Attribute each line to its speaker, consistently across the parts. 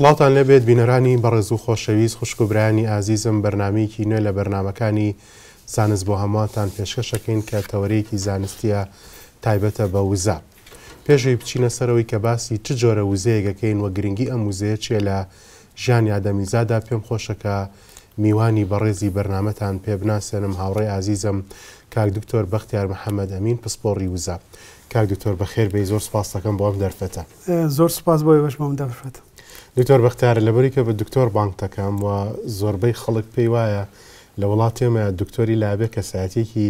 Speaker 1: سڵاتان لەبێت بینەرانی بەڕێز و خۆشەویست خوشکبرانی ئازیزم بەرنمەیەکی نوێ لە بەرنمەکانی زانست بۆ هەماتان پێشکەشەکەین کە تەوەرەیەکی زانستیە تایبەتە بە وزە. پێشوی بچینە سەرەوەی کە باسی چ جۆرە وزەیەگەکەین وە گرنگی ئەم وزەیە چێ لە ژیانی ئادەمیزادا پێم خۆشەکە میوانی بەڕێزی بەرنمەتان پێبناسێنم هاوڕێ ئازیزم کاک دکتۆر بەختیار محەممەد ئەمین پسپۆڕی وزە. کاک دکتۆر بەخێر بێ زۆر سپاس دەکەم بۆم دەرفێتە.
Speaker 2: زۆر سپاس بۆی بەشمەم دەفرێتە.
Speaker 1: دکتۆر بەختیارە لەبەری کە بە دکتۆر بانک دەکەم و زۆربەی خەڵک پێی وایە لە وڵاتێمە دکتۆری لابێ کەسایەتێکی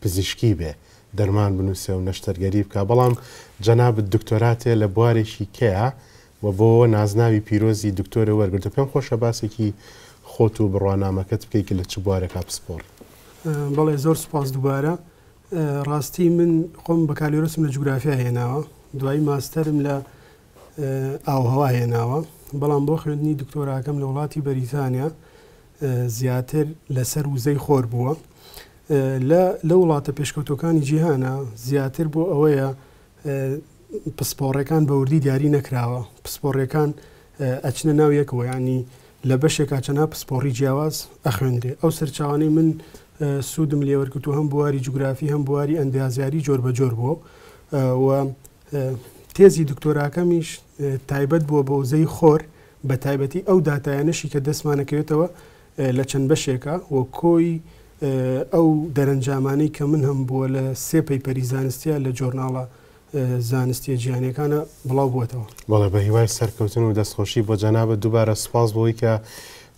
Speaker 1: پزیشکی بێ دەرمان بنووسێ و نەشتەرگەری بکە بەڵام جەناب دکتۆراتێ لە بوارێکی کەیە و بۆ نازناوی پیرۆزی دکتۆرە وەرگرتە پێم خۆشە باسێکی خۆت و بڕوانامەکەت بکەیکە لە چ بوارێکا پسپۆرت
Speaker 2: بەڵێ زۆر سپاس دووبارە ڕاستی من خۆم بە کالیۆرسم لە جوگرافیا هێناوە دوای ماستەرم لە ئاو هەوا هێناوە بەڵام بۆ خوێندنی دکتۆراکەم لە وڵاتی بەریتانیا زیاتر لەسەر وزەی خۆر بووە لە وڵاتە پێشکەوتەکانی جیهانە زیاتر بۆ ئەوەیە پسپۆڕەکان بەوردی دیاری نەکراوە پسپۆڕەکان ئەچنە ناو یەکەوە ینی لە بەشێکا چەنا پسپۆڕی جیاواز ئەخوێنرێ ئەو سەرچوانەی من سوودم لێوەرکتو هەم بواری جوگرافی هەم بواری ئەندازیاری جۆر بە جۆر بووە تێزی دکتۆراکەمیش تایبەت بووە بە وزەی خۆر بە تایبەتی ئەو دااتایانشی کە دەستمانەکەوێتەوە لە چەند بەشێکە وە کۆی ئەو دەرەنجامانەی کە من هەم بووە لە سێپەی پەری زانستیە لە جۆرناڵە زانستی جیانەکانە بڵاو بووەتەوە
Speaker 1: بەڵێ بە هیوای سەرکەوتن و دەستخۆشی بۆ جەنابە دووبارە سپاس بۆی کە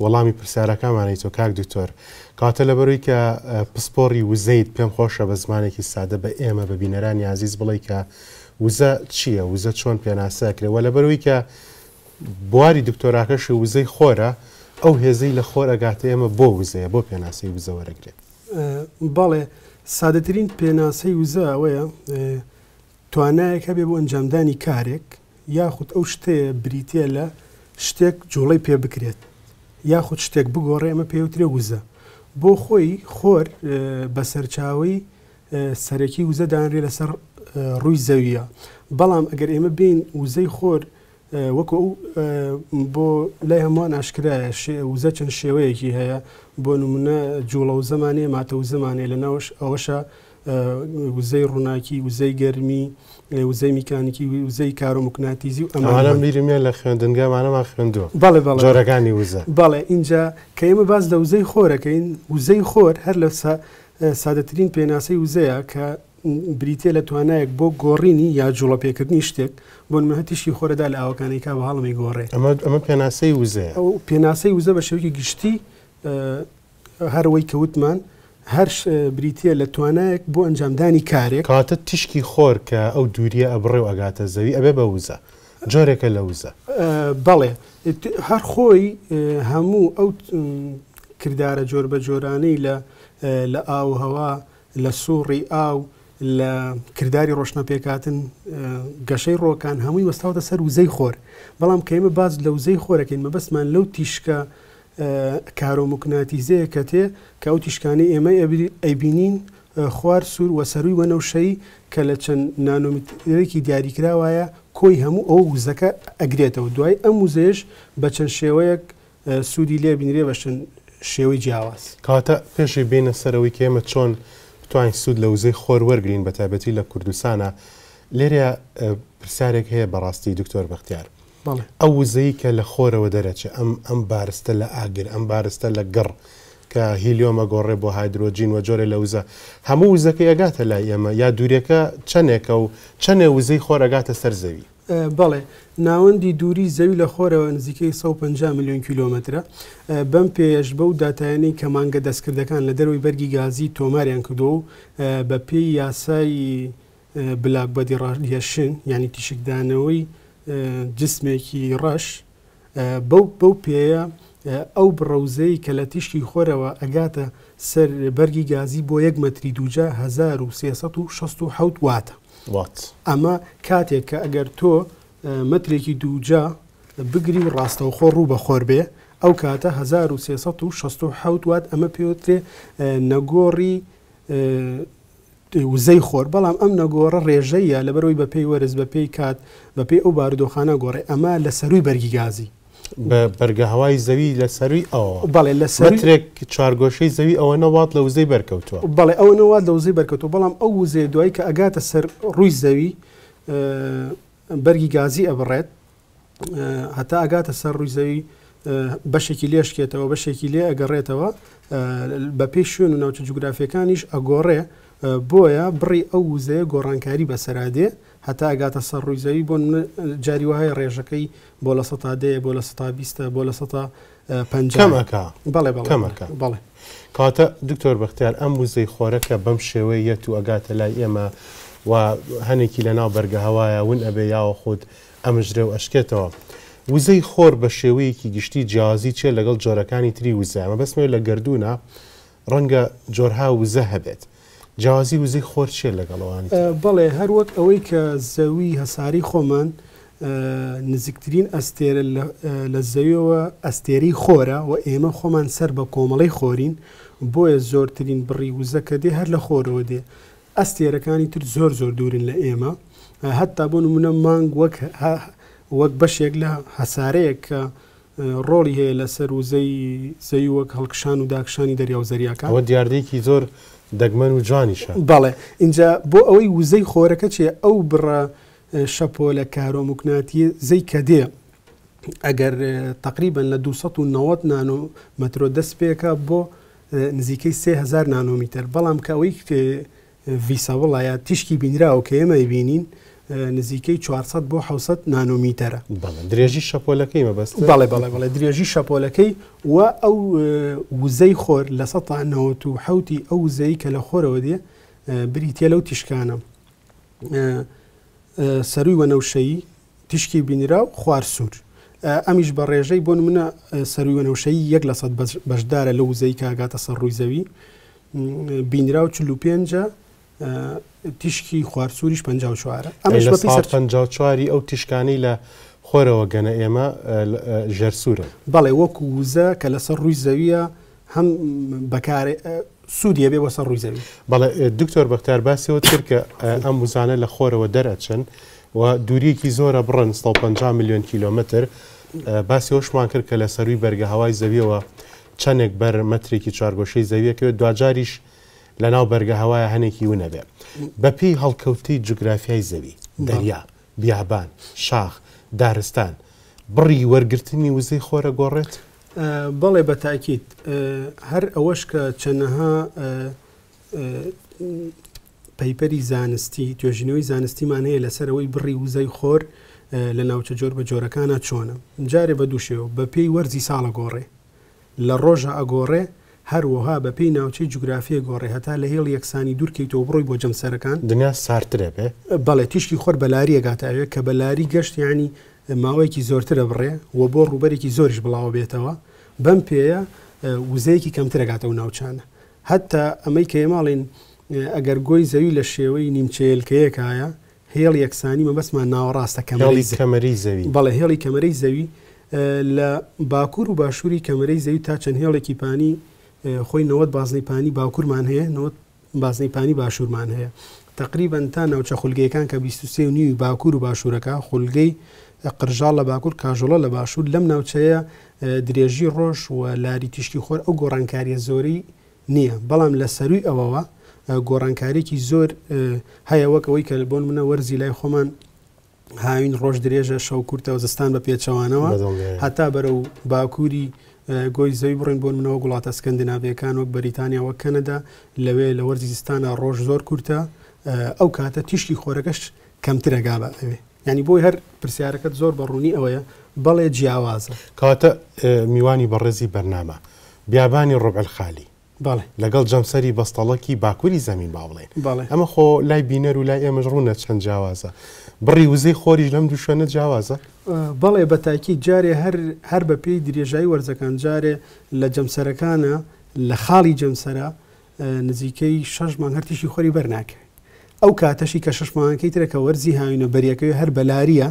Speaker 1: وەڵامی پرسیارەکانمانەی تۆ کاک دکتۆر کاتە لەبەروی کە پسپۆری وزەیت پێم خۆشە بە زمانێکی سادە بە ئێمە بە بینەرانی عزیز بڵی کە وزە چییە وزە چۆن پێناسەکرێەوە لە بەروی کە بواری دکتۆراکەشی وزەی خۆرە ئەو هێزەی لە خۆرەگاتە ئێمە بۆ وزەیە بۆ پێناسی وزەوەرەگرێت
Speaker 2: بەڵێ سادەترین پێناسەی وزە ئەوەیە توانایەکە بێ بۆ ئەنجامدانی کارێک یاخود ئەو شتەیە بریتە لە شتێک جوڵی پێ بکرێت یاخود شتێک بگۆڕێ ئەمە پێوترێ وزە بۆ خۆی خۆر بەسەرچاوی سەرەکی وزە دانرێ لەسەر ڕووی زەویە بەڵام ئەگەر ئێمە بین وزەی خۆر وەکو بۆ لای هەمووان ئاشکرایە وزە چەند شێوەیەکی هەیە بۆ نمونە جوڵە و زمانێ ماتە و زمانێ لە ناوش ئەوەشە وزەی ڕووناکی وزەی گەرمی وزەی میکانیکی وزەی کار و مکناتیزی و ئەمانە میرمێ لە
Speaker 1: خوێندنگامانەمان خوێندووە بەڵێ بەڵ جۆرەکانی وزە
Speaker 2: بەڵێ اینجا کە ئێمە باز لە وزەی خۆرەکەین وزەی خۆر هەر لە سادەترین پێناسەی وزەیە کە بریتە لە توانایەک بۆ گۆڕینی یا جوڵەپێکردنی شتێک بۆن منهتیشی خۆرەدا لە ئاوەکانی کا بە هەڵمی گۆڕێ
Speaker 1: ئەمە ئەمە پێناسەی وزێ
Speaker 2: پێناسەی وزە بە شەوکی گشتی هەروەی کەوتمان هەر بریتە لە توانایەک بۆ ئەنجامدانی کارێک کاتە
Speaker 1: تشکی خۆر کە ئەو دووریە ئەبڕێ و ئەگاتە زەوی ئەبێ بە وزە جۆرێکە لە وزە
Speaker 2: بەڵێ هەر خۆی هەموو ئەو کردارە جۆر بە جۆرانەی لە لە ئاو هەوا لە سوڕی ئاو لە کردداری ڕۆشنەپێکاتن گەشەی ڕۆکان هەمووی وەستاوتە سەر وزەی خۆر بەڵام کەمە باز لە وزەی خۆرەکەین مەبەستمان لەو تیشکە کارۆمکناتیزەیە کە تێ کە ئەو تیشکانی ئێمە ئەبینین خوار سوور وە سەروی وەنەوشەی کە لە چەند نانۆمیترێکی دیاریکراوایە کۆی هەموو ئەو وزەکە ئەگرێتەوە دوای ئەم وزێش بە چەند شێوەیەک سوودی لێ بینرێ بەشن شێوەی جیاواز
Speaker 1: کاتە پێشی بینە سەرەوەی کێمە چۆن بتوانین سوود لە وزەی خۆر وەرگین بە تایبەتی لە کوردستانە لێرە پرسیارێک هەیە بەڕاستی دکتۆر بەختیار ئەو وزەی کە لە خۆرەوە دەرەچێت ئەم ئەم بارستە لە ئاگر ئەم بارستە لە گڕ کە هیلیۆمە گۆڕێ بۆ هایدرۆجین و جۆرە لە وزە هەموو وزەکە ئەگاتە لای ئێمە یا دوورەکە چەندێکە و چەندێ وزەی خۆرەگاتە سەر زەوی
Speaker 2: بەڵێ ناوەندی دووری زەوی لە خۆرەوە نزیکەی 150 میلیۆن کیلومترە بەم پێش بەو دااتایانی کەمانگە دەستکردەکان لە دەروی بەرگی گازی تۆماریان کردو و بە پێی یاسایی بلاک بەدی ڕاشیەشن ینی تیشکدانەوەی جسمێکی ڕەش بەو بەو پێەیە ئەو بڕەوزەی کە لە تیشتی خۆرەوە ئەگاتە سەر بەرگی گازی بۆ یەک مەتری دوجا 1360 واتە. ئەمە کاتێک کە ئەگەر تۆ مترێکی دووجا بگری و ڕاستەوخۆ ڕوو بە خۆر بێ ئەو کاتە 1360 وات ئەمە پێوترێ نەگۆڕی وزەی خۆر بەڵام ئەم نەگۆڕە ڕێژەیە لەبەرەوەی بە پێی وەرز بە پێی کات بە پێی ئەو بارودۆخانە گۆڕێ ئەمە لە سەروی بەرگی گازی
Speaker 1: بە بەرگە هەوای زەوی لەسەروی ئەوە بەڵێ لە سەرێک چارگۆشەی زەوی ئەوە نەوات لە وزەی بەرکەوتوە
Speaker 2: بەڵێ ئەو نەوات لە وزەی بەرکەوتەوە بەڵام ئەو وزێ دوای کە ئەگاتە سەر ڕووی زەوی بەرگی گازی ئەبڕێت هەتا ئەگاتە سەر ڕووی زەوی بەشێکی لێشکێتەوە بەشێکی لێ ئەگەڕێتەوە بە پێی شوێن و ناوچە جوگرافیەکانیش ئەگۆڕێ بۆیە بڕی ئەو وزەیە گۆڕانکاری بەسەرادێ هەتا گاتە سەر ڕووی زەوی بۆ جاریوهای ڕێژەکەی بۆ لە سە دەیە بۆ لە سە بیستە بۆ لە سە پەنجەمەکە بەڵێ بەڵەکە بڵێ
Speaker 1: کاتە دکتۆر بەختیار ئەم وزەی خۆرەکە بەم شێوەیە یەت و ئەگاتە لای ئێمە و هەنێکی لە ناو بەرگە هەوایە ون ئەبێ یاوە خودود ئەمەژرێ و ئەشکێتەوە. وزەی خۆر بە شێوەیەکی گشتی جیازی چێ لەگەڵ جۆرەکانی تری وزە ئەمە بەسمێ لە گردونە ڕەنگە جۆرها وزە هەبێت. جیازی وزی خۆرچێ لەگەڵەوەان
Speaker 2: بەڵێ هەروەک ئەوەی کە زەوی هەساری خۆمان نزیکترین ئەستێرە لە زەویەوە ئەستێری خۆرە و ئێمە خۆمان سەر بە کۆمەڵی خۆرین بۆیە زۆرترین بڕی وزەکە دێ هەر لە خۆرەوە دێ ئەستێرەکانی تر زۆر زۆر دوورین لە ئێمە هەتتا بۆ نمونە مانگ وەک وەک بەشێک لە هەسارەیەک کە ڕۆڵی هەیە لەسەر وزەی زەوی وەک هەڵکشان و داکشانی دەریا و زەریاکە ئەوە
Speaker 1: دیاردێکی زۆر دەگمەن و جوانیشە
Speaker 2: بەڵێ اینجا بۆ ئەوەی وزەی خۆرەکە چێ ئەو بڕە شەپۆ لە کارۆمکناتی زەی کە دێ ئەگەر تقریبن لە 290 نانۆ مترۆ دەست پێەکە بۆ نزیکەی 3000 نانۆمیتر بەڵام کە ئەوەی ویسا وڵایە تیشکی بینراوە کە ئێمە بینین نزیکەی 400 بۆ 600 نانۆمیتەرە
Speaker 1: درێژی شەپۆلەکەی مەبست بەڵێ بەڵێ بەڵێ
Speaker 2: درێژی شەپۆلەکەی و ئەو وزەی خۆر لە 1970 ئەو وزەی کە لە خۆرەوە دێ بریتە لەو تیشکانە سەروی وەنەوشەیی تیشکی بینرا و خوارسوور ئەمیش بە ڕێژەی بۆ منە سەروی وەنەوشەی یەک لە سەد بەشدارە لە وزەی کاگاتە سەر ڕووی زەوی بینرا و 45 تیشکی خوارسوریش پ چوارە ئەمە
Speaker 1: چواری ئەو تیشکانی لە خۆرەوە گەنە ئێمە ژەرسوورە
Speaker 2: بەڵێ وەکو وزە کە لەسەر ڕووی زەویە هەم بەکار سوودیە بێ بەسەر ڕووی زەوی
Speaker 1: بەڵێ دکتۆر بەختار باسیەوە تر کە ئەم وزانە لە خۆرەوە دەرەچن و دووریەکی زۆرە بڕن 150 میلیۆن کیلومتر باسی هۆشمان کرد کە لە سەروی بەرگە هەوای زەویەوە چەندێک بەر مەترێکی چارگۆشەی زەویەکەوێت دوجاریش لە ناو بەرگە هەوایە هەنێکی ونەبێ بەپی هەڵکەوتی جوگرافیای زەوی دەریا بیابان شاخ دارستان بڕی وەرگرتنی وزەی خۆرە گۆڕێت
Speaker 2: بەڵێ بە تاکیت هەر ئەوەش کە چەنەها پەیپەری زانستی توێژینەوەی زانستیمان هەیە لەسەرەوەی بڕی وزەی خۆر لە ناوچە جۆر بە جۆرەکانە چۆنە جارێ بە دووشێەوە بە پێی وەرزی ساڵە گۆڕێ لە ڕۆژە ئەگۆڕێ هەروەها بە پێی ناوچەی جوگرافیە گۆڕێ هەتا لە هێڵ یەکسانی دوورکەیتەوە بڕۆی بۆ جەمسەرەکان
Speaker 1: دنیا سارترێ بێ
Speaker 2: بەڵێ تیشکی خۆر بەلاری ئەگاتاوێ کە بەلاری گەشت ینی ماوەیەکی زۆرترە بڕێ و بۆ ڕوبەرێکی زۆریش بڵاو بێتەوە بەم پێەیە وزەیەکی کەمترەگاتەوە ناوچانە هەتتا ئەمەی کە ئێماڵین ئەگەر گۆی زەوی لە شێوەی نیمچێلکەیەکایە هێڵ یەکسانی مە بەسمان ناوەڕاستە کەمەڵی کەمەری زەوی بەڵێ هێڵی کەمەرەی زەوی لە باکوور و باشووری کەمەرەی زەوی تا چەند هێڵێکی پانی خۆی نەوەت بازنەیپانی باوکورمان هەیە نەوەت بازنەیپانی باشوورمان هەیە تقریبان تا ناوچە خولگەیەکان کە 23 و نیوی باکوور و باشوورەکە خولگەی قژال لە باکوور کاژۆڵە لە باشوور لەم ناوچەیە درێژی ڕۆژ و لاری تیشتی خۆر ئەو گۆڕانکاریە زۆری نییە بەڵام لە سەروی ئەوەوە گۆڕانکارێکی زۆر هەیە وەکەوەی کە بۆن منە وەرزی لای خۆمان هاوین ڕۆژ درێژە شەو کورتە و زستان بە پێچەوانەوە هەتا بەرە و باکووری گۆی زەوی بڕین بۆن منەوە وڵاتە سکەندناویەکان وەک بەریتانیا وەک کەنەدا لەوێ لە وەرزیستانە ڕۆژ زۆر کورتە ئەو کاتە تیشکی خۆرەگەشت کەمترەگا بە ئەوێ ینی بۆی هەر پرسیارەکەت زۆر بەڕوونی ئەوەیە بەڵێ جیاوازە
Speaker 1: کاتە میوانی بەڕێزی بەرنامە بیابانی ڕۆبل خالی لەگەڵ جەمسەری بەستەڵەکی باکووری زمین با بڵێن ئەمە خۆ لای بینەر و لای ئێمەش ڕوونە چەند جیاوازە بڕی وزەی خۆریش لەم دووشێنە جیاوازە بەڵێ
Speaker 2: بە تاکی جارێ هەر بە پێی درێژایی وەرزەکان جارێ لە جەمسەرەکانە لە خاڵی جەمسرە نزیکەی شەشمان هەرتیشی خۆری بەرناکە ئەو کاتەشی کە شەشمانکەی ترەکە وەرزی هاوینە بەریەکەی هەر بەلاریە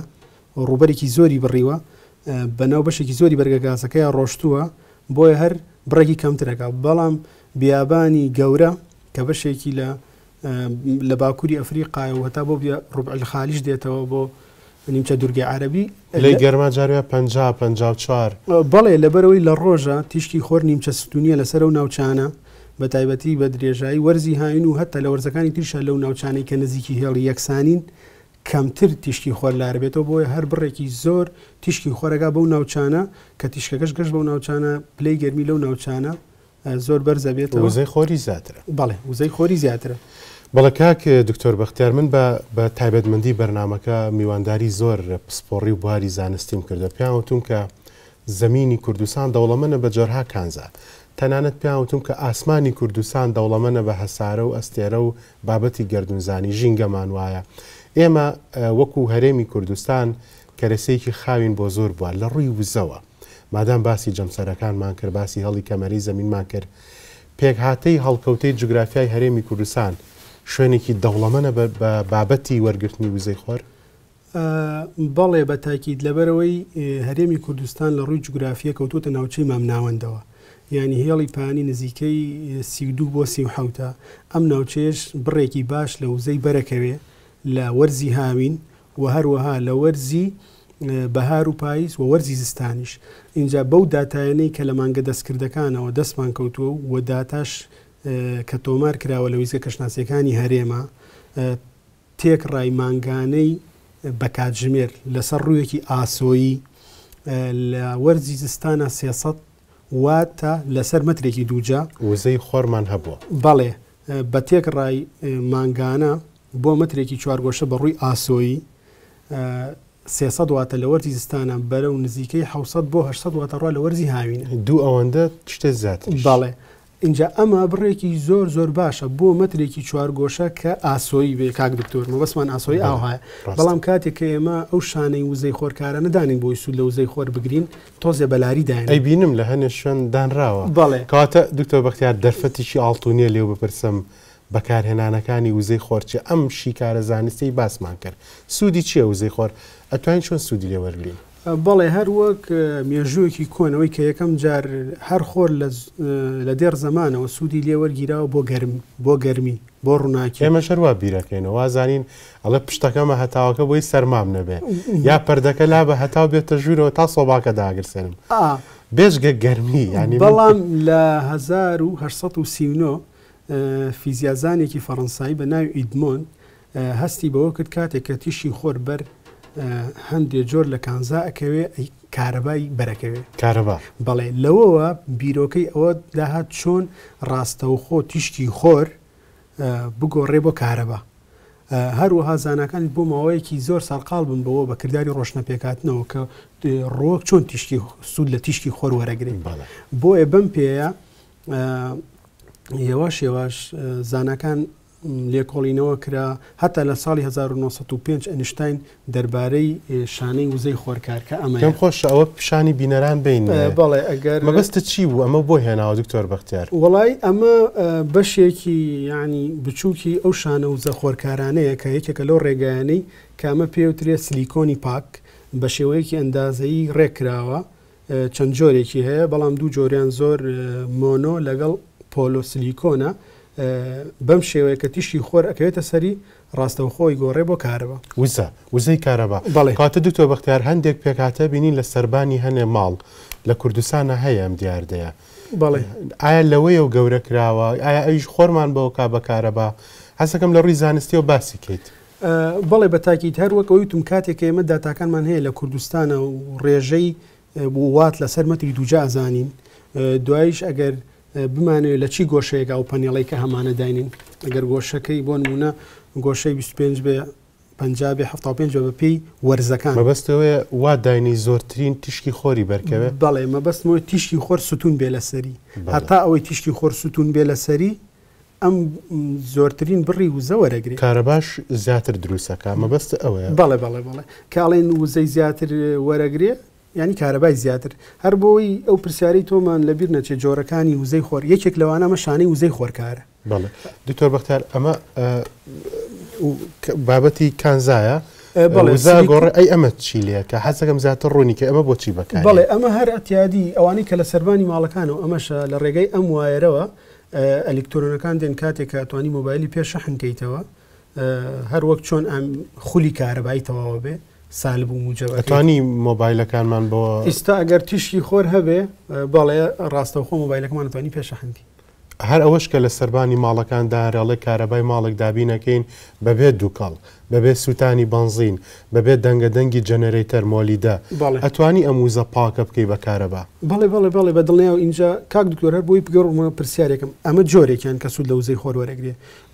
Speaker 2: ڕوبەرێکی زۆری بڕیوە بەناو بەشێکی زۆری بەرگەگازەکەی ڕۆشتووە بۆیە هەر بڕێکی کەمترەکە بەڵام بیابانی گەورە کە بەشێکی لە لە باکووری ئەفریقایەوە هەتا بۆ ڕوبعل خالیش دێتەوە بۆ نیمچە دوورگی عربی لی
Speaker 1: گەرما جاروە پ پ چوار
Speaker 2: بەڵێ لەبەرەوەی لە ڕۆژە تیشکی خۆر نیمچە ستونیە لەسەر و ناوچانە بە تایبەتی بە درێژایی وەرزی هاین و هەتا لە وەرزەکانی تریشە لەو ناوچانەی کە نزیکی هێڵی یەکسانین کەمتر تیشکی خۆر لاربێتەوە بۆیە هەر بڕێکی زۆر تیشکی خۆرەگا بەو ناوچانە کە تیشکەکەش گەشت بەو ناوچانە پلی گەرمی لەو ناوچانە زۆر بەرزە بێت وزەی خۆری زیاترە بەڵێ وزەی خۆری زیاترە
Speaker 1: بەڵە کاک دکتۆر بەختیار من بە تایبەتمەندی بەرنمەکە میوانداری زۆر پسپۆڕی و بواری زانستیم کردە پیاوتتم کە زمینی کوردستان دەوڵەمەە بە جۆرها کانزا تەنانەت پیاوتتم کە ئاسمانی کوردستان دەوڵەمەە بە هەسارە و ئەستێرە و بابەتی گردونزانی ژینگەمان وایە ئێمە وەکو هەرێمی کوردستان کەرەسەیەکی خاوین بۆ زۆر بووە لە ڕووی وزەوە مادام باسی جەمسەرەکانمان کرد باسی هەڵی کەمەری زمینمان کرد پێک هااتەی هەڵکەوتەی جوگرافیای هەرێمی کوردستان شوێنێکی دەوڵەمەە بە بابەتی وەرگرتنی وزەی خۆر
Speaker 2: بەڵێ بە تاکیید لەبەرەوەی هەرێمی کوردستان لە ڕووی جوگرافیە کەوتوتە ناوچەی مامناوەندەوە ینی هێڵی پانی نزیکەی سیدوو بۆ سی وحوتە ئەم ناوچێش بڕێکی باش لە وزەی بەرەکەوێ لە وەرزی هاوین و هەروەها لە وەرزی بەهار و پاییز و وەرزی زستانیش اینجا بەو داتایەنەی کە لە مانگە دەستکردەکانەوە دەستمان کەوتووە و داتاش کە تۆمار کراوە لە ویزگە کەشناسیەکانی هەرێمە تێک ڕای مانگانەی بەکاتژمێر لەسەر ڕوویەکی ئاسۆیی لە وەرزی زستانە سێسە وا تا لەسەر مترێکی دووجا
Speaker 1: وزەی خۆرمان هەبووە
Speaker 2: بەڵێ بە تێک ڕای مانگانە بۆ مترێکی چوارگۆشە بە ڕووی ئاسۆیی سێسەد واتە لە وەرزی زستانە بەرە و نزیکەی حوسەد بۆ هە واتە ڕوا لە وەرزی هاوینە دوو ئەوەندە شتە زیات باڵێ اینجا ئەمە بڕێکی زۆر زۆر باشە بۆ مەترێکی چوارگۆشە کە ئاسۆی بێ کاک دکتۆر مەبەسمان ئاسۆی ئاهایە بەڵام کاتێک کە ئێمە ئەو شانەی وزەی خۆرکارە نەدانین بۆی سوود لە وزەی خۆر بگرین تۆزێ بەلاریداین ئەی
Speaker 1: بینم لە هەنێ شوێن دانراوە بەڵێ کاتە دکتۆر بەختیار دەرفەتیشی ئاڵتونیە لێو بپرسم. بەکارهێنانەکانی وزەی خۆرچە ئەم شیکارە زانستی باسمان کرد سوودی چیە وزەی خۆر ئەتوانین چۆن سوودی لێوەرگین
Speaker 2: بەڵێ هەر وەک مێژوویەکی کۆنەوەی کە یەکەم جار هەر خۆر لە دێر زمانەوە سوودی لێوەرگیراوە بۆ گەرم بۆ گەرمی بۆ ڕووناکی ئێمە
Speaker 1: شەروا بیرەکەینەوە وازانین ئەڵە پشتەکەمە هەتاوەکە بۆی سەرمام نەبێ یا پەردەکە لا بە هەتاو بێتە ژوورەوە تا سۆباکە داگرسێنم بێژگە گەرمی ینی بەڵام
Speaker 2: لە 1939 فیزیازانێکی فەڕەنسایی بە ناوی ئیدمۆن هەستی بەوە کرد کاتێک کە تیشی خۆر بەر هەندێک جۆر لە کانزا ئەکەوێ کارەبای بەرەکەوێت کارەبا بەڵێ لەوەوە بیرۆکەی ئەوە داهات چۆن ڕاستەوخۆ تیشتی خۆر بگۆڕێ بۆ کارەبە هەروەها زانەکانی بۆ ماوەیەکی زۆر سەرقال بن بەوە بە کردداری ڕۆشنە پێکاتنەوە کە ڕۆک چۆن تیشتی سوود لە تیشتی خۆر وەرەگرین بۆیە بم پێەیە یێوە شێواش زانەکان لێکۆڵینەوە کرا هەتا لە ساڵی 1995 ئەنیشتین دەربارەی شانەی وزەی خۆرکار کە ئەمەم
Speaker 1: خۆش ئەوە پیشانی بینەران بین بەڵێ
Speaker 2: ئەگەر مەبەستە
Speaker 1: چی بوو ئەمە بۆ هێناوە دکتۆر بەختیار
Speaker 2: وڵای ئەمە بەشێکی یعنی بچووکی ئەو شانە وزە خۆرکارانەیە کە یەکێکە لەو ڕێگایانەی کامە پێوترێ سلیکۆنی پاک بە شێوەیەکی ئەندازایی ڕێکراوە چەند جۆرێکی هەیە بەڵام دوو جۆریان زۆر مۆنۆ لەگەڵ پۆلۆسلیکۆنە بەم شێوەیە کە تیشی خۆر ئەکەوێتە سەری ڕاستەوخۆی گۆڕێ بۆ کارەوە
Speaker 1: وزە وزەی کارەبا بەڵێ
Speaker 2: کاتە دوو تۆ بەختیار هەندێک پێکاتە بینین لە سربانی
Speaker 1: هەنێ ماڵ لە کوردستانە هەیە ئەم دیاردەیە بەڵێ ئایا لەوەی و گەورە کراوە ئایا ئەویش خۆرمان بەوە کا بە کارەبا هەسەکەم لە ڕووی زانستی و باسی کەیت
Speaker 2: بەڵێ بە تاکییت هەروەکەوی توم کاتێک ئێمە داتاکانمان هەیە لە کوردستانە و ڕێژەی وات لەسەر مەتری دووجا زانین دوایش ئەگەر بمانێت لە چی گۆشەیەک ئەو پەنیڵی کە هەمانە داینین ئەگەر گۆشەکەی بۆ نمونە گۆشەی 25 بێ پنجابی ه پێ بە پێی وەرزەکان مەبەستەوەی وا داینی زۆرترین تیشکی خۆری بەرکەوێت بەڵێ مەبەستمەوەی تیشکی خۆر ستون بێ لە سەری هەتا ئەوەی تیشکی خۆر ستون بێ لە سەری ئەم زۆرترین بڕی وزە وەرەگری
Speaker 1: کارە باش زیاتر دروستەکە مەبەست ئەوەیە
Speaker 2: بەڵێ بەڵێ بڵێ کاڵێن وزەی زیاتر وەرەگرێ ینی کارەبای زیاتر هەر بۆی ئەو پرسیاری تۆمان لەبیر نەچێ جۆرەکانی وزەی خۆر یەکێک لەوانەمە شانەی وزەی خۆرکارە بڵێ دکتۆر بەختار ئەمە
Speaker 1: بابەتی کانزایە بەڵێگۆڕ ئەی ئەمە چیلەیە کە حەسەکەم زیاتر ڕوونی کە ئەمە بۆچی بکە
Speaker 2: بڵێ ئەمە هەر ئەتیادی ئەوانەی کە لە سەربانی ماڵەکان و ئەمەشە لە ڕێگەی ئەم وایرەوە ئەلکترۆنەکان دێن کاتێک کە توانی مۆبایلی پێ شەحنکەیتەوە هەر وەک چۆن ئەم خولی کارەبایی تەواوە بێ سالب و مجەوەتانی
Speaker 1: مۆبایلەکانمان بۆ
Speaker 2: ئیستا ئەگەر تیشکی خۆر هەبێ بەڵێ ڕاستەوخۆ مۆبایلەکەمانتوانی پێشەحندی
Speaker 1: هەر ئەوەش کە لە سەربانی ماڵەکاندا ڕێڵێ کارەبای ماڵک دابینەکەین بەبێت دووکەڵ بەبێ سووتانی بنزین بەبێت دەنگە دەنگی جەنەرەی تەرمۆلیدە ئەتوانی ئەموزە پاکە بکەی بە کارەبا
Speaker 2: بڵێ بڵێ بڵێ بە دڵنیا و اینجا کاک دکتۆرە بۆی بگەڕمە پرسیارێکم ئەمە جۆرێکیان کە سوود لە وزەی خۆر وەرەگرێ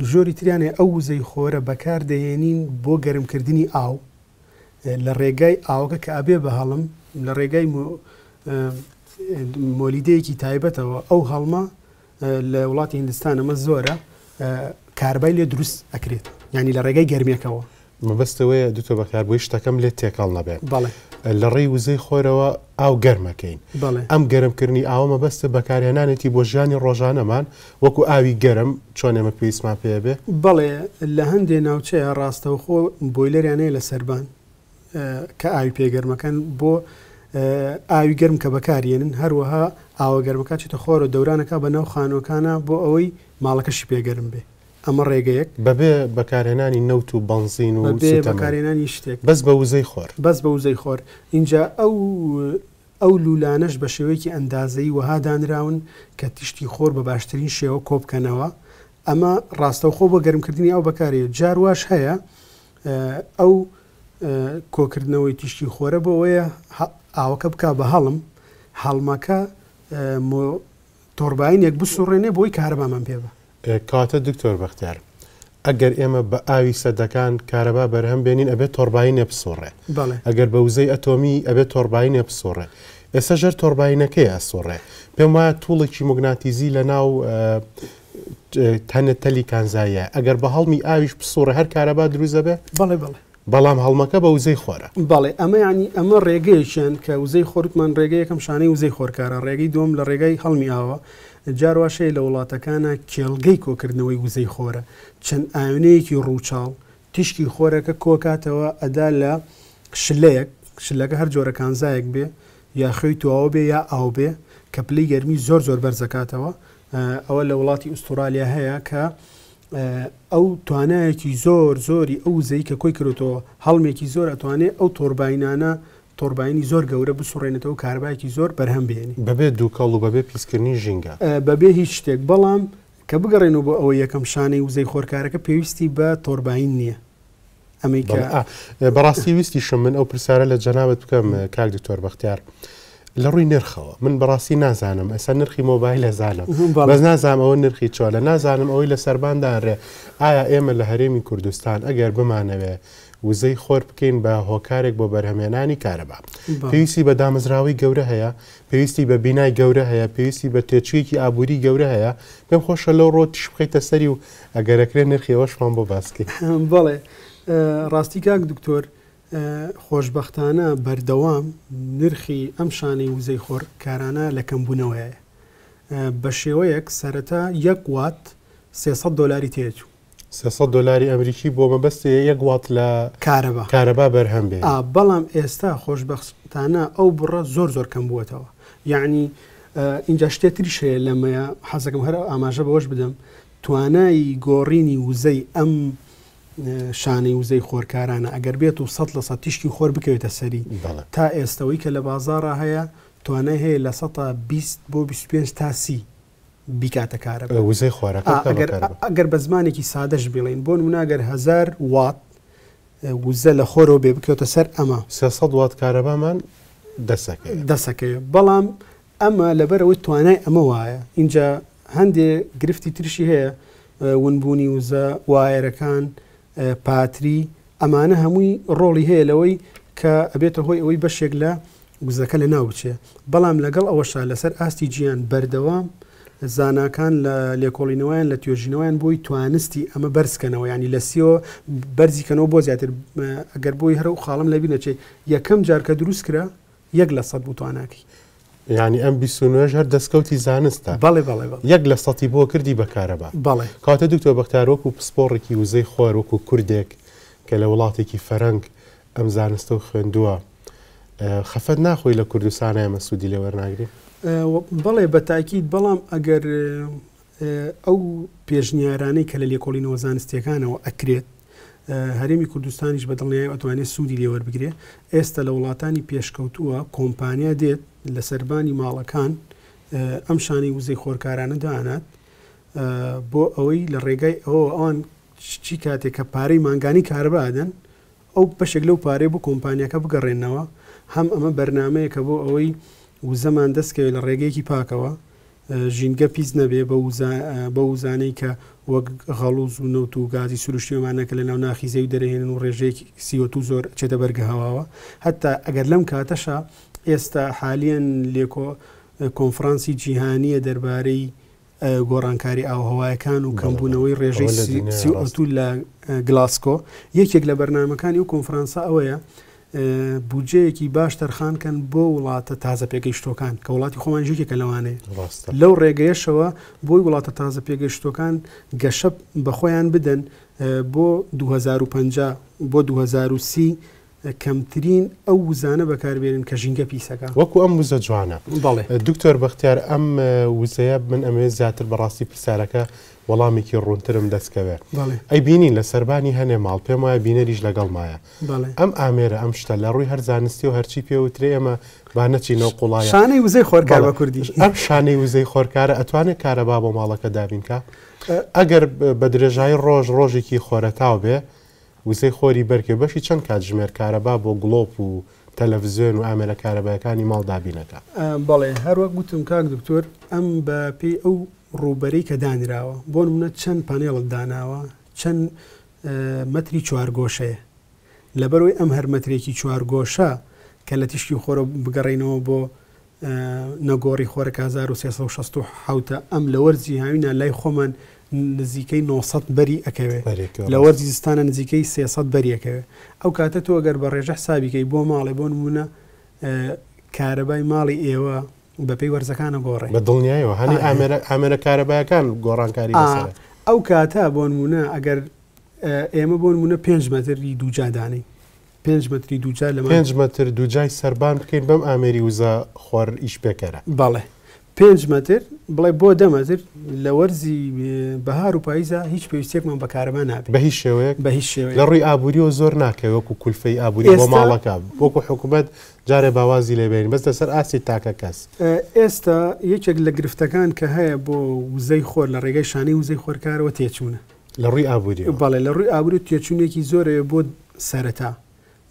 Speaker 2: ژۆری تریانێ ئەو وزەی خۆرە بەکاردەێنین بۆ گەرمکردنی ئاو لە ڕێگای ئاوەکە کە ئابێ بە هەڵم لە ڕێگای مۆلیدەیەکی تایبەتەوە ئەو هەڵما لە وڵاتی هندستان ئەمە زۆرە کاربای لێ دروست ئەکرێت ینی لە ڕێگای گەرمێکەوە
Speaker 1: مەبەستەوەی دوتۆ بەکاربووی شتەکەم لێت تێکاڵ نەبێت لە ڕێی وزەی خۆرەوە ئاو گەرمەکەین ئەم گەرمکردنی ئاوە مەبەستە بەکارهێنانێتی بۆ ژیانی ڕۆژانەمان وەکو ئاوی گەرم چۆن ئێمە پێویستمان پێ بێ
Speaker 2: بەڵێ لە هەندێ ناوچەیە ڕاستەوخۆ بۆیلەریانەیە لە سەربان کە ئاوی پێگەرمەکەن بۆ ئاوی گەرم کە بەکارێنن هەروەها ئاوە گەرمەکە چێتە خۆرە دەورانەکە بە ناو خانۆکانە بۆ ئەوەی ماڵەکەشی پێگەرم بێ ئەمە ڕێگەیەک
Speaker 1: بەبێ بەکارێنانی نەوت و بنزین و بەکارێنانی شتێک بەس بە وزەی خۆر
Speaker 2: بەس بە وزەی خۆر اینجا ئەو ئەو لولانەش بە شێوەیەکی ئەندازەی وهادانراون کە تیشتی خۆر بە باشترین شێوە کۆبکەنەوە ئەمە ڕاستەوخۆ بە گەرمکردنی ئەو بەکارەیە جارواش هەیە ئەو کۆکردنەوەی تیشتی خۆرە بۆەیە ئاوەکە بک بە هەڵم هەڵمەکە تۆربینێک بسوڕێنێ بۆی کارەبامان پێبە
Speaker 1: کاتە دکتۆر بەختیار ئەگەر ئێمە بە ئاوی سەدەکان کارەبا بەرهەم بێنین ئەبێت تۆربایی نەپسۆڕێ ئەگەر بە وزەی ئەتۆمی ئەبێت تۆربایی نەپسۆڕێ ئێستا ژەر تۆربینەکەی ئەسۆڕێ پێم وایە توڵێکی مۆگناتیزی لە ناو تەنە تەلی کانزایە ئەگەر بە هەڵمی ئاویش بسۆڕە هەر کارەبا دروزە بێ بڵێ بڵێ بەڵام هەڵمەکە بە وزەی خۆرە
Speaker 2: بەڵێ ئەمە ینی ئەمە ڕێگەیشێن کە وزەی خۆرتمان ڕێگەی یەکەم شانەی وزەی خۆرکارە ڕێگەی دوم لە ڕێگەی هەڵمی ئاوە جاروااشەی لە وڵاتەکانە کێڵگەی کۆکردنەوەی وزەی خۆرە چەند ئاوێنەیەکی ڕووچاڵ تیشکی خۆرەکە کۆکاتەوە ئەدا لە شلەیەک شلەکە هەر جۆرە کانزایەک بێ یا خۆی تواوە بێ یا ئاو بێ کە پلی گەرمی زۆر زۆر بەرزەکاتەوە ئەوە لە وڵاتی ئوسترالیا هەیە کە ئەو توانایەکی زۆر زۆری ئەو زەی کە کۆی کردەوە هەڵمێکی زۆر ئەتوانێت ئەو تۆربینانە تۆربینی زۆر گەورە بسوڕێنێتەوە کاربایکی زۆر بەرهەم بێنی
Speaker 1: بەبێ دووکەڵ و بەبێ پیسکردنی ژینگە
Speaker 2: بەبێ هیچ شتێک بەڵام کە بگەڕێن و بۆ ئەوە یەکەم شانەی وزەی خۆرکارەکە پێویستی بە تۆربین نییە ئەمریکا بەڕاستی
Speaker 1: ویستی شم من ئەو پرسیارە لە جەناوت بکەم کاک دکتۆر بەختیار. لە ڕووی نرخەوە من بەڕاستی نازانم ئەسا نرخی مۆبایل لە زانم بەس نازانمەوە نرخی چۆلە نازانم ئەوەی لە سربانداڕێ ئایا ئێمە لە هەرێمی کوردستان ئەگەر بمانەوێ وزەی خۆر بکەین بە هۆکارێک بۆ بەرهەمێنانی کارەبا پێویستی بە دامزراوی گەورە هەیە پێویستی بە بینای گەورە هەیە پێویستی بە تێچویەکی ئابووری گەورە هەیە پێم خۆشە لەو ڕۆتیش بخیتە سەری و ئەگەرەکرێ نرخیەوەشمان بۆ باسکەین
Speaker 2: بڵێ ڕاستیکاک دکتۆر خۆشببختانە بەردەوام نرخی ئەم شانەی وزەی خۆرکارانە لە کەمبوونەوەیە بە شێوەیەک سەرەتا یەک وات 300 دلاری تێچوو
Speaker 1: 300 دلاری ئەمریکی بۆ مەبەستی یەک وات لە کارەبا کارەبا بەرهەم بێ
Speaker 2: بەڵام ئێستا خۆشببختانە ئەو بڕە زۆر زۆر کەم بووەتەوە یعنی اینجا شتێتری شەیە لەمەیە حەزەکەم هەر ئاماژە بەوەش بدەم توانایی گۆڕینی وزەی ئەم شانەی وزەی خۆرکارانە ئەگەر بێت و سە لە سە تیشکی خۆر بکەوێتە سەری تا ئێستەوەی کە لە بازارە هەیە توانای هەیە لە سە تا 20 بۆ 25 تا سی بیکاتە کارە وزەی خۆرە ئەگەر بە زمانێکی سادەش بڵێن بۆ مناگەر هزار وات وزە لە خۆرەوە بێ بکەوتە سەر ئەمە 300 وات کارەبامان دەسەکەی بەڵام ئەمە لەبەرەوەی توانای ئەمە وایە اینجا هەندێک گرفتی ترشی هەیە ونبوونی وزە وایەرەکان پاتری ئەمانە هەمووی ڕۆڵی هەیە لەوەی کە ئەبێتە هۆی ئەوەی بەشێک لە گوزەکە لە ناوچێ بەڵام لەگەڵ ئەوەشا لەسەر ئاستی گیان بەردەوام زانکان لە لێکۆڵینەوەیان لە توێژینەوەیان بۆی توانستی ئەمە بەرزکەنەوە ینی لە سیۆ بەرزیکەنەوە بۆ زیاتر ئەگەر بۆی هەرە و خاڵم لەبی نەچێت یەکەم جارکە دروست کرا یەک لە سەد بوتواناکی
Speaker 1: ینی ئەم بیسونێژ هەر دەستکەوتی زانستە بەڵێ بەڵێ یەک لە سەتی بۆ کردی بەکارەبا بەڵێ کاتە دوکتۆ بەختارۆک و پسپۆڕێکی وزەی خوارۆک و کوردێک کە لە وڵاتێکی فەرەنگ ئەم زانستە و خوێندووە خەفەت ناخۆی لە کوردستانە ئەمە سوودی لە وەرناگرین
Speaker 2: بەڵێ بە تاکیید بەڵام ئەگەر ئەو پێشنیارانەی کە لە لێکۆڵینەوە زانستیەکانەوە ئەکرێت هەرێمی کوردستانیش بەدڵنیای ئەتوانێت سوودی لێوەربگرێ ئێستا لە وڵاتانی پێشکەوتووە کۆمپانیا دێت لە سەربانی ماڵەکان ئەم شانی وزەی خۆرکارانە داهات بۆ ئەوەی لە ڕێگای ئەوە ئەوان چی کاتێک کە پارەی مانگانی کاربادەن ئەو پشێک لەو پارەی بۆ کۆمپانیەکە بگەڕێنەوە هەم ئەمە بەرنمەیەکە بۆ ئەوەی وزەمان دەستکەوێت لە ڕێگەیەکی پاکەوە ژینگە پیس نەبێ بە وزانەی کە وەک غەڵوز و نەوت و گازی سروشتیمانەکە لە ناو ناخیزەی دەرهێنن و ڕێژێکی سیۆ زۆر چێتە بەرگەهاواوە هەتا ئەگەر لەم کاتەشا ئێستا حالیان لێکۆ کۆنفرانسی جیهانیە دەربارەی گۆڕانکاری ئاوهوایەکان و کەمبوونەوەی ڕێژەی سیئۆتول لە گلاسکۆ یەکێک لە بەرنمەکانی و کۆنفرانسا ئەوەیە بودجەیەکی باش تەرخانکەن بۆ وڵاتە تازە پێگەیشتۆکان کە وڵاتی خۆمان ژێکێکە لەوانێ لەو ڕێگەیەشەوە بۆی وڵاتە تازە پێگەشتۆکان گەشە بەخۆیان بدەن بۆ 2050 بۆ 2030 کەمترین ئەو وزانە بەکاربێنن کە ژینگە پیسەکە وەکو
Speaker 1: ئەم وزە جوانە دکتۆر بەختیار ئەم وزەیە من ئەمێ زیاتر بەڕاستی پرسیارەکە وەڵامێکی ڕوونترم دەستکەوێ ئەی بینی لە سەربانی هەنێ ماڵ پێم وایە بینەریش لەگەڵ مایە ئەم ئامێرە ئەم شتە لە ڕووی هەرزانستی و هەرچی پێوترێ ئەمە بانەچینەوە قوڵای شانەی وزەی خۆرکار بە کوردی ئەم شانەی وزەی خۆرکارە ئەتوانێت کارەبا بۆ ماڵەکە دابینکە ئەگەر بە درێژایی ڕۆژ ڕۆژێکی خۆرەتاو بێ وزەی خۆری بەرکێ بەشی چەند کاتژمێر کارەبا بۆ گڵۆپ و تەلەڤزیۆن و ئامێرە کارەبایەکانی ماڵدابینەکە
Speaker 2: بەڵێ هەروەک گوتم کاک دکتۆر ئەم بە پێی ئەو ڕوبەری کە دانراوە بۆ منە چەند پانێڵت داناوە چەند مەتری چوارگۆشەیە لەبەرەوەی ئەم هەرمەترێکی چوارگۆشە کە لە تیشتی خۆرە بگەڕینەوە بۆ نەگۆڕی خۆرە 1960 حوتە ئەم لە وەرزی هاوینە لای خۆمان نزیکەی 900 بەری ئەەکەوێت لە وەرزیستانە نزیکەی 300 بەریەکەوێت ئەو کاتە تۆ گەر بە ڕێژە سابیکەی بۆ ماڵێ بۆ نمونە کارەبای ماڵی ئێوە بەپی وەرزەکانە گۆڕی بە دڵنیایەوە هەنی
Speaker 1: ئامێرە کارەبایەکان گۆڕانکاری
Speaker 2: ئەو کاتە بۆ نمونە ئەگەر ئێمە بۆ نمونە 5 مەتری دووجادانی پێنج متری دوجار لە پێنج متر دوجای
Speaker 1: سربان بکەین بەم ئامێری وزە خوار ئیش پێکەرە
Speaker 2: بەڵێ پێنج متر بڵێ بۆ دەمەزر لە وەرزی بەهار و پاییزە هیچ پێویستێکمان بەکارمان نابێت بە
Speaker 1: هیچ شێوەیە بە هیچ شێوە لە ڕووی ئابوووریەوە زۆر ناکەوەکو کولفەی ئابووری بۆ ماڵەکە بۆکو حکوومەت جارێ باوازی لێبێن بەستە سەر ئاسی تاکە کەس
Speaker 2: ئێستا یەکێک لە گرفتەکان کە هەیە بۆ وزەی خۆر لە ڕێگەی شانەی وزەی خۆرکارەوە تێچوونە
Speaker 1: لە ڕووی ئابووری بەڵێ
Speaker 2: لە ڕووی ئابووری تێچوونێکی زۆرەیە بۆ سەرەتا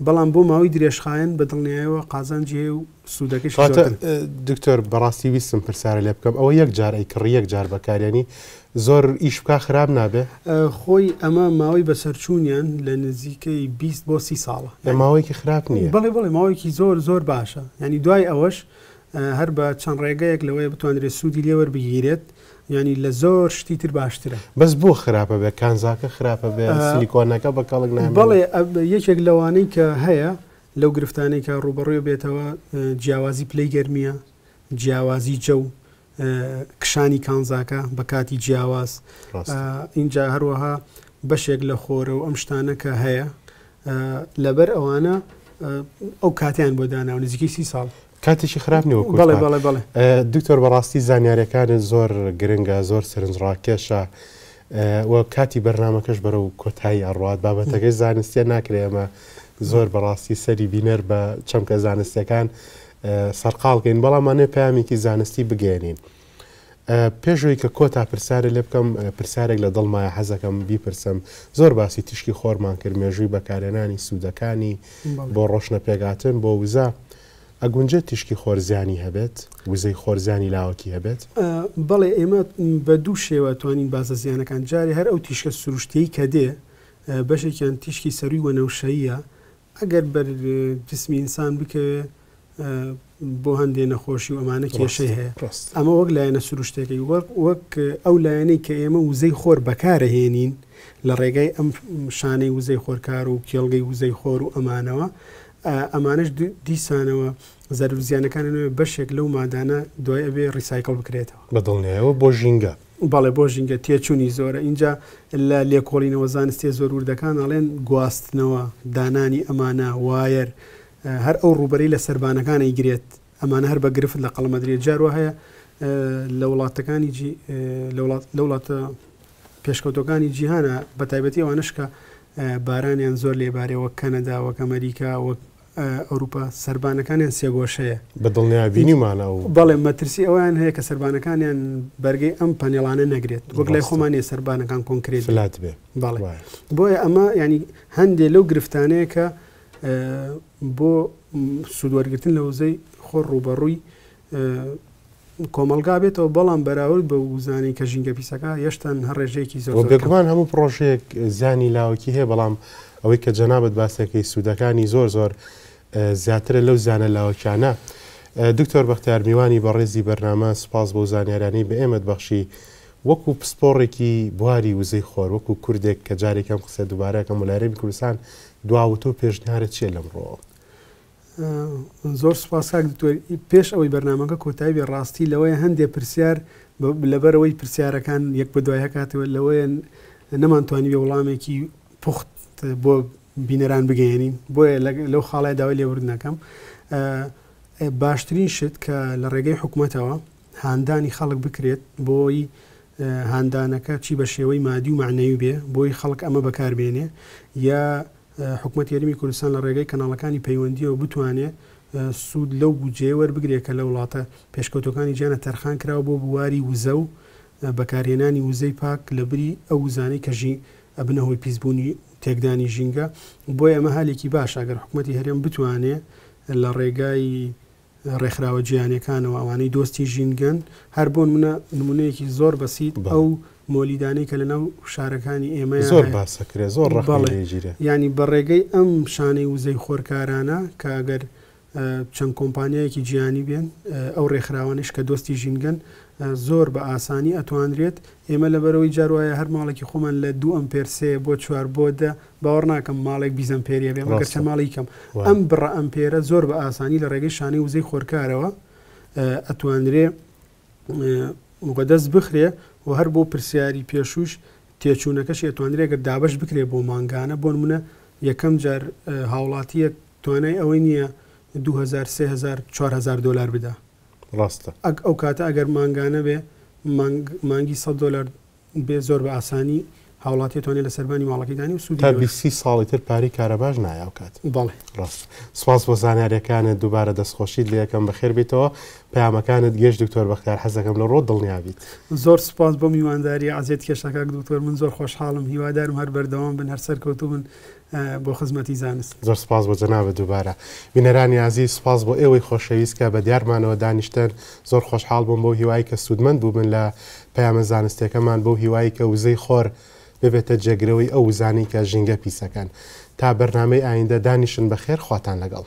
Speaker 2: بەڵام بۆ ماوەی درێژخایەن بە دڵنیایەوە قازان جێ و سوودەکەش
Speaker 1: دکتۆر بەڕاستی ویستم پرسیارە لێ بکەم ئەوە یەک جار ئەی کڕ یەک جار بەکارێنی زۆر ئیشکا خراب نابێ
Speaker 2: خۆی ئەمە ماوەی بەسەرچوونیان لە نزیکەی 20 بۆ سی ساڵە ماوەیەکی خراپ نییە بڵێ بڵێ ماوەیەکی زۆر زۆر باشە ینی دوای ئەوەش هەر بە چەند ڕێگەیەک لەوەی بتوانرێت سوودی لێوەربگیرێت ینی لە زۆر شتی تر باشترە
Speaker 1: بەس بۆ خراپە بێ کانزاکە خراپە بێ سیلیکۆنەکە بە کاڵک نام بەڵێ
Speaker 2: یەکێک لەوانەی کە هەیە لەو گرفتانی کە ڕوبڕێ بێتەوە جیاوازی پلەی گەرمیە جیاوازی جەو کشانی کانزاکە بە کاتی جیاواز اینجا هەروەها بەشێک لە خۆرە و ئەم شتانەکە هەیە لەبەر ئەوانە ئەو کاتیان بۆ داناو نزیکی سی ساڵ
Speaker 1: کاتێکی خراپ نیوە دکتۆر بەڕاستی زانیاریەکانت زۆر گرنگە زۆر سرنجڕاکێشە کاتی بەرنمەکەش بەرە و کۆتایی ئەڕات بابەتەکەی زانستیە ناکرێ ئەمە زۆر بەڕاستی سەری بینەر بە چەمکە زانستیەکان سەرقالکەین بەڵامانێ پامێکی زانستی بگەێنین. پێشەوەی کە کۆتا پرسیارە لێ بکەم پرسیارێک لە دڵمایە حەزەکەم بیپرسم زۆر باسی تشکی خۆرمان کرد مێژووی بەکارێنانی سوودەکانی بۆ ڕۆشنە پێگاتن بۆ وزە ئەگونجە تیشکی خۆرزیانی هەبێت وزەی خۆرزیانی لاوەکی هەبێت
Speaker 2: بەڵێ ئێمە بە دوو شێوە توانین بازە زیانەکان جاری هەر ئەو تیشکە سروشتەی کە دێ بەشێکیان تیشکی سەروی وەنەوشەیە ئەگەر بەر جسمی ئینسان بکەوێ بۆ هەندێ نەخۆشی ئەمانە کێشەی هەیە ئەمە وەک لایەنە سروشتێکی وەک وەک ئەو لایەنەی کە ئێمە وزەی خۆر بەکارەهێنین لە ڕێگای ئەم شانەی وزەی خۆرکار و کێڵگەی وزەی خۆر و ئەمانەوە ئەمانش دیسانەوە زەرب زیانەکان بەشێک لەو مادانە دوای ئەبێ ریسایکل بکرێتەوە
Speaker 1: بە دڵنیایەوە بۆ ژینگە
Speaker 2: بەڵێ بۆ ژینگە تێچوونی زۆرە اینجا لە لێکۆڵینەوە زانستی زۆروردەکان ئەڵێن گواستنەوە دانانی ئەمانە وایر هەر ئەو ڕوبەری لە سربانەکانی گرێت ئەمانە هەر بە گرفت لە قەڵمەدرێت جاروا هەیە لە وڵاتەکانی لە وڵاتە پێشکەوتەکانی جیهانە بە تایبەتی ئەوانشکە بارانیان زۆر لێبارەوە کەنەدا وەک ئەمریکا وەک ئەوروپا سربانەکانیان سێگۆشەیە بە دڵنیابینیمانە و بەڵێ مەترسی ئەویان هەیە کە سربانەکانیان بەرگی ئەم پەنێڵانە نەگرێت وەک لای خۆمانی سربانەکان کۆنکرێت لات بێ بەڵێ بۆیە ئەمە ینی هەندێک لەو گرفتانەیە کە بۆ سوودوەرگتن لە وزەی خۆ ڕوبەڕووی کۆمەلگا بێتەوە بەڵام بەراورد بە وزانی کە ژینگە پیسەکە یشتان هەڕێژەیەکی زۆر بێکمان
Speaker 1: هەموو پرۆژەیەک زانی لاوەکی هەیە بەڵام ئەوەی کە جەنابەت باسەکەی سوودەکانی زۆر زۆر زیاترە لەو زانە لاوەکیانە دکتۆر بەختیار میوانی بەڕێزی بەرنامە سپاس بۆ زانیارانی بە ئێمەد بەخشی وەکو پسپۆڕێکی بواری وزەی خۆر وەکو کوردێک کە جارێکم قسە دووبارەکەم ولاارێمی کوردستان دواوت و پێشنیارە چێ لەمڕۆ
Speaker 2: زۆر سپاساک دکتۆری پێش ئەوەی بەرنمەکە کۆتایبی ڕاستی لەوەی هەندێک پرسیار لەبەرەوەی پرسیارەکان یەک بە دوای هەکاتەوە لەوەیە نەمانتوانی بێ وڵامێکی پخت بۆ بینەران بگەێنین بۆیە لەو خاڵای داوای لێبوردنەکەم باشترین شت کە لە ڕێگەی حکوومەتەوە هاندانی خەڵک بکرێت بۆی هاندانەکە چی بە شێوەی مادی و معنەوی بێ بۆی خەڵک ئەمە بەکاربێنێ یا حکوومەت یاریمی کوردستان لە ڕێگەی کەناڵەکانی پەیوەندیەوە بتوانێت سوود لەو بجێ وەربگرێت کە لە وڵاتە پێشکەوتەکانی گیانە تەرخان کراوە بۆ بواری وزە و بەکارهێنانی وزەی پاک لە بری ئەو وزانەی کەژی ئەبنەوەی پیسبوونی تێکدانی ژینگە بۆ ئەمە هەلێکی باش ئەگەر حکوومەتتی هەرێم بتوانێ لە ڕێگای ڕێکخراوە جیانەکانەوە ئەوانەی دۆستی ژینگەن هەر بۆ منە نمونەیەکی زۆر بەسییت ئەو مۆلیدانەی کە لەناو شارەکانی ئێمە زۆر باسەکرێ زۆر ڕێژیرە ینی بە ڕێگەی ئەم شانەی وزەی خۆرکارانە کاگەر چەند کۆمپانیایەکی جیانی بێن ئەو ڕێکخراوانش کە دۆستی ژینگەن زۆر بە ئاسانی ئەتوانرێت ئێمە لە بەرەوەی جاروایە هەر ماڵێکی خۆمان لە دوو ئەم پێرسەیە بۆ چوار بۆدە باوەڕ ناکەم ماڵێک بیزم پێریە بێ مەگەر چەماڵیکەم ئەم بڕە ئەم پێرە زۆر بە ئاسانی لە ڕێگەی شانەی وزەی خۆرکارەوە ئەتوانرێ دەست بخرێ و هەر بۆ پرسیاری پێشوش تێچوونەکەش ئەتوانرێ گە دابش بکرێ بۆ ماگانە بۆن منە یەکەم جار هاوڵاتیەک توانای ئەوەی نییە 2000 3000 4000 دلار بدا ڕاستە ئەک ئەو کاتە ئەگەر مانگانە بێ مانگی 100 دلار بێ زۆر بە ئاسانی هاوڵاتی توانێت لە سەربانی ماڵەکەدانی و سوودتا
Speaker 1: بیسی ساڵی تر پاری کارەباش نایاوکات بەڵێ ڕاست سپاس بۆ زانیاریەکانت دووبارە دەستخۆشید لە یەکەم بەخێر بیتەوە پامەکانت گەشت دکتۆر بەختار حەزەکەم لە ڕۆ دڵنیابیت
Speaker 2: زۆر سپاس بۆ میوانداری عزیێت کێشەکە دکتۆر من زۆر خۆشحاڵم هیوادارم هەر بەردەوام بن هەر سەرکەوتو بن بۆ خزمەتی زانست زۆر سپاس
Speaker 1: بۆ جەناوە دووبارە بینەرانی یازی سپاس بۆ ئێوەی خۆشەویستکە بە دیارمانەوە دانیشتەن زۆر خۆشحال بووم بۆ هیوایی کە سوودمەند بووبن لە پەیامە زانستەکەمان بۆ هیوایی کە وزەی خۆر ببێتە جێگرەوەی ئەو وزانی کە ژینگە پیسەکەن تا بەرنمەی ئایندە دانیشن بە خێر خواتان لەگەڵ